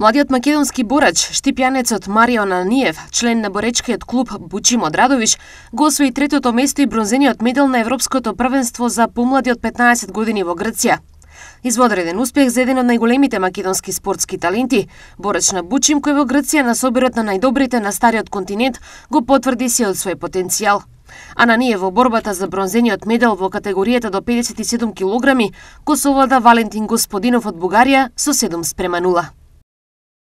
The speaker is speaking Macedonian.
Младиот македонски борач, штипјанецот Марио Наниев, член на боречкиот клуб Бучи од го освои третото место и бронзениот медал на Европското првенство за помлади од 15 години во Грција. Изводреден успех за еден од најголемите македонски спортски таленти, борач на Бучим кој во Грција на собирот на најдобрите на стариот континент го потврди си од свој потенцијал. Ананије во борбата за бронзениот медал во категоријата до 57 килограми го совлада Валентин Господинов од Бугарија со 7 спрема 0.